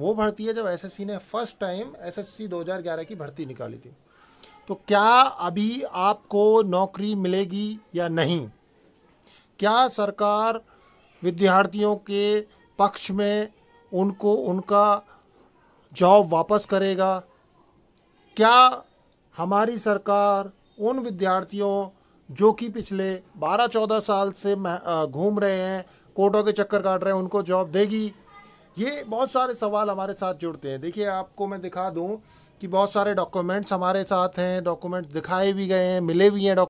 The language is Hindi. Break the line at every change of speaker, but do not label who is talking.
वो भर्ती है जब एसएससी ने फर्स्ट टाइम एसएससी 2011 की भर्ती निकाली थी तो क्या अभी आपको नौकरी मिलेगी या नहीं क्या सरकार विद्यार्थियों के पक्ष में उनको उनका जॉब वापस करेगा क्या हमारी सरकार उन विद्यार्थियों जो कि पिछले 12-14 साल से घूम रहे हैं कोटों के चक्कर काट रहे हैं उनको जॉब देगी ये बहुत सारे सवाल हमारे साथ जुड़ते हैं देखिए आपको मैं दिखा दूँ कि बहुत सारे डॉक्यूमेंट्स हमारे साथ हैं डॉक्यूमेंट्स दिखाए भी गए हैं मिले भी हैं